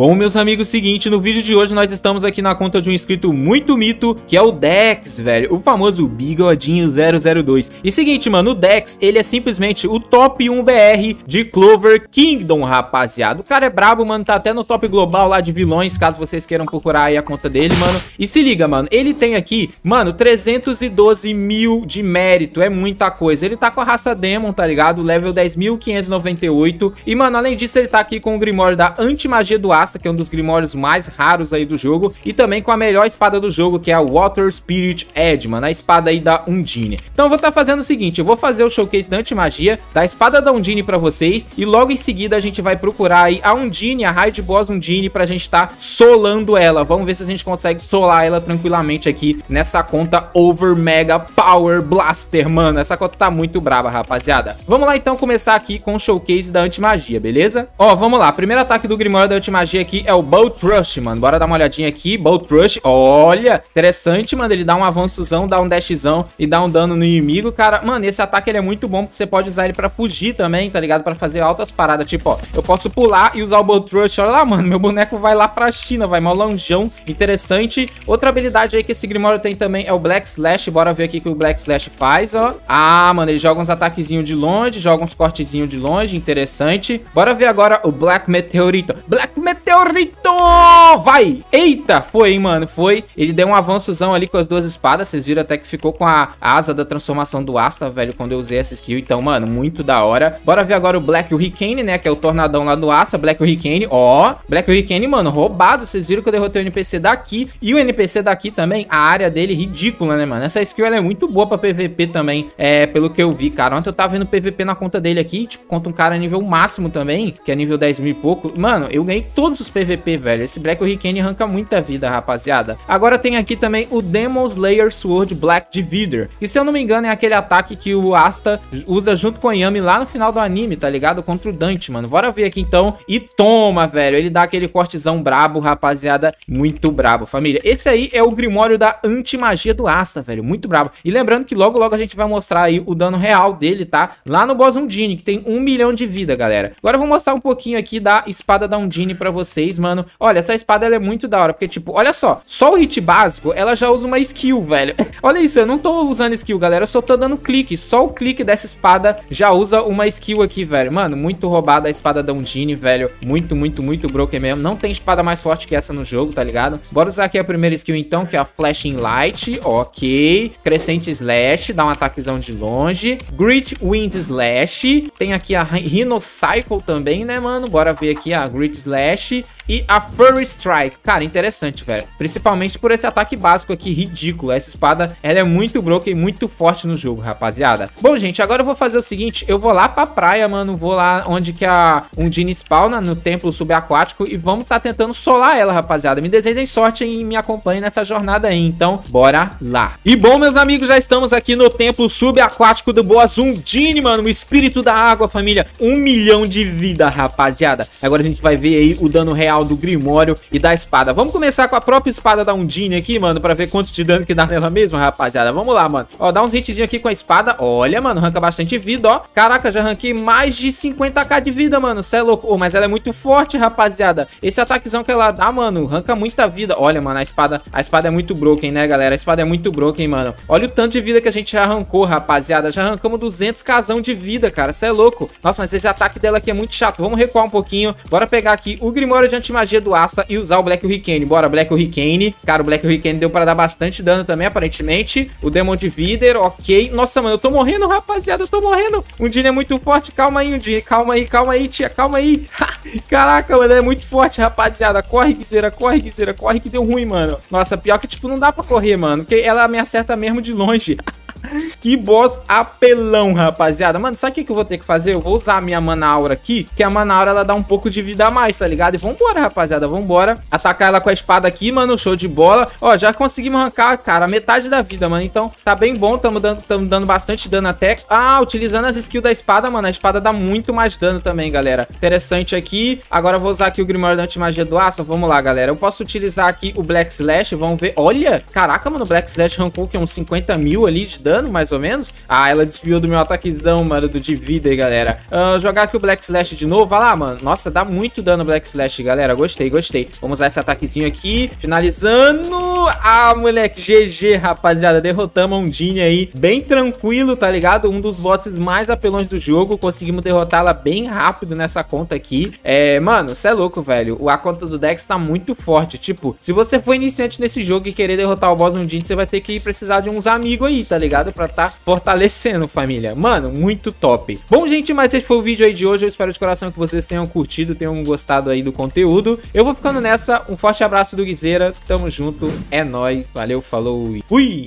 Bom, meus amigos, seguinte, no vídeo de hoje nós estamos aqui na conta de um inscrito muito mito, que é o Dex, velho, o famoso bigodinho 002. E seguinte, mano, o Dex, ele é simplesmente o top 1 BR de Clover Kingdom, rapaziada. O cara é brabo, mano, tá até no top global lá de vilões, caso vocês queiram procurar aí a conta dele, mano. E se liga, mano, ele tem aqui, mano, 312 mil de mérito, é muita coisa. Ele tá com a raça Demon, tá ligado? Level 10.598. E, mano, além disso, ele tá aqui com o Grimório da Antimagia do Aço, que é um dos grimórios mais raros aí do jogo, e também com a melhor espada do jogo, que é a Water Spirit Edge, mano, a espada aí da Undine. Então eu vou estar tá fazendo o seguinte, eu vou fazer o showcase da anti-magia, da espada da Undine pra vocês, e logo em seguida a gente vai procurar aí a Undine, a Raid Boss Undine, pra gente estar tá solando ela. Vamos ver se a gente consegue solar ela tranquilamente aqui nessa conta Over Mega Power Blaster, mano. Essa conta tá muito brava, rapaziada. Vamos lá então começar aqui com o showcase da anti-magia, beleza? Ó, vamos lá. Primeiro ataque do Grimório da anti-magia aqui é o Bolt Rush, mano. Bora dar uma olhadinha aqui. Bolt Rush, olha, interessante, mano. Ele dá um avançozão, dá um dashzão e dá um dano no inimigo, cara. Mano, esse ataque ele é muito bom porque você pode usar ele pra fugir também, tá ligado? Pra fazer altas paradas. Tipo, ó, eu posso pular e usar o Bolt Rush. Olha lá, mano, meu boneco vai lá pra China, vai mal longeão. Interessante. Outra habilidade aí que esse Grimório tem também é o Black Slash. Bora ver aqui o que o Black Slash faz, ó. Ah, mano, ele joga uns ataquezinhos de longe, joga uns cortezinhos de longe. Interessante. Bora ver agora o Black Meteorito. Black Meteorito meteorito! Vai! Eita, foi, hein, mano, foi. Ele deu um avançozão ali com as duas espadas, vocês viram até que ficou com a asa da transformação do Asta, velho, quando eu usei essa skill. Então, mano, muito da hora. Bora ver agora o Black Hurricane, né, que é o tornadão lá do Asta, Black Hurricane, ó. Black Hurricane, mano, roubado, vocês viram que eu derrotei o NPC daqui e o NPC daqui também, a área dele ridícula, né, mano? Essa skill, ela é muito boa pra PVP também, é, pelo que eu vi, cara. Ontem eu tava vendo PVP na conta dele aqui, tipo, contra um cara nível máximo também, que é nível 10 mil e pouco. Mano, eu ganhei todo todos os PVP, velho. Esse Black Hurricane arranca muita vida, rapaziada. Agora tem aqui também o Demon Slayer Sword Black Divider, que se eu não me engano é aquele ataque que o Asta usa junto com a Yami lá no final do anime, tá ligado? Contra o Dante, mano. Bora ver aqui então. E toma, velho. Ele dá aquele cortezão brabo, rapaziada. Muito brabo, família. Esse aí é o Grimório da anti-magia do Asta, velho. Muito brabo. E lembrando que logo, logo a gente vai mostrar aí o dano real dele, tá? Lá no boss Undine, que tem um milhão de vida, galera. Agora eu vou mostrar um pouquinho aqui da espada da Undine pra vocês vocês, mano. Olha, essa espada ela é muito da hora, porque tipo, olha só, só o hit básico, ela já usa uma skill, velho. olha isso, eu não tô usando skill, galera, eu só tô dando clique. Só o clique dessa espada já usa uma skill aqui, velho. Mano, muito roubada a espada da Undine, velho. Muito, muito, muito broken mesmo. Não tem espada mais forte que essa no jogo, tá ligado? Bora usar aqui a primeira skill então, que é a Flashing Light, ok. Crescente Slash, dá um ataquezão de longe. Grit Wind Slash, tem aqui a Rhino Cycle também, né, mano? Bora ver aqui a Grit Slash e a Furry Strike. Cara, interessante, velho. Principalmente por esse ataque básico aqui, ridículo. Essa espada, ela é muito broken e muito forte no jogo, rapaziada. Bom, gente, agora eu vou fazer o seguinte. Eu vou lá pra praia, mano. Vou lá onde que a Undine spawna, no templo subaquático. E vamos tá tentando solar ela, rapaziada. Me desejem sorte e me acompanhem nessa jornada aí. Então, bora lá. E bom, meus amigos, já estamos aqui no templo subaquático do Boas Undine, mano. O espírito da água, família. Um milhão de vida, rapaziada. Agora a gente vai ver aí o dano dano real do Grimório e da espada. Vamos começar com a própria espada da Undine aqui, mano, pra ver quanto de dano que dá nela mesmo, rapaziada. Vamos lá, mano. Ó, dá uns hitzinhos aqui com a espada. Olha, mano, arranca bastante vida, ó. Caraca, já arranquei mais de 50k de vida, mano. Cê é louco. Oh, mas ela é muito forte, rapaziada. Esse ataquezão que ela dá, mano, arranca muita vida. Olha, mano, a espada, a espada é muito broken, né, galera? A espada é muito broken, mano. Olha o tanto de vida que a gente já arrancou, rapaziada. Já arrancamos 200 k de vida, cara. Cê é louco. Nossa, mas esse ataque dela aqui é muito chato. Vamos recuar um pouquinho. Bora pegar aqui o Grimório Primora de antimagia do Asta e usar o Black Hurricane. Bora, Black Hurricane. Cara, o Black Hurricane deu pra dar bastante dano também, aparentemente. O Demon de vider ok. Nossa, mano, eu tô morrendo, rapaziada, eu tô morrendo. O dino é muito forte, calma aí, Undine. Calma aí, calma aí, tia, calma aí. Caraca, mano, é muito forte, rapaziada. Corre, guizera corre, guizera corre, que deu ruim, mano. Nossa, pior que, tipo, não dá pra correr, mano, porque ela me acerta mesmo de longe. Que boss apelão, rapaziada. Mano, sabe o que, que eu vou ter que fazer? Eu vou usar a minha aura aqui, que a mana aura ela dá um pouco de vida a mais, tá ligado? E vambora, rapaziada, vambora. Atacar ela com a espada aqui, mano, show de bola. Ó, já conseguimos arrancar, cara, metade da vida, mano. Então, tá bem bom, tamo dando, tamo dando bastante dano até. Ah, utilizando as skills da espada, mano, a espada dá muito mais dano também, galera. Interessante aqui. Agora eu vou usar aqui o Grimório da Antimagia do Aço. Vamos lá, galera. Eu posso utilizar aqui o Black Slash, vamos ver. Olha, caraca, mano, o Black Slash arrancou que é uns 50 mil ali de dano, mas mais ou menos. Ah, ela desviou do meu ataquezão, mano, do de vida aí, galera. Uh, jogar aqui o Black Slash de novo. Olha lá, mano. Nossa, dá muito dano Black Slash, galera. Gostei, gostei. Vamos usar esse ataquezinho aqui. Finalizando. Ah, moleque. GG, rapaziada. Derrotamos a Undine aí. Bem tranquilo, tá ligado? Um dos bosses mais apelões do jogo. Conseguimos derrotá-la bem rápido nessa conta aqui. É, mano, cê é louco, velho. A conta do Dex tá muito forte. Tipo, se você for iniciante nesse jogo e querer derrotar o boss Undine, você vai ter que precisar de uns amigos aí, tá ligado? Pra tá fortalecendo, família. Mano, muito top. Bom, gente, mas esse foi o vídeo aí de hoje. Eu espero de coração que vocês tenham curtido, tenham gostado aí do conteúdo. Eu vou ficando nessa. Um forte abraço do Guizeira. Tamo junto. É nóis. Valeu, falou e fui!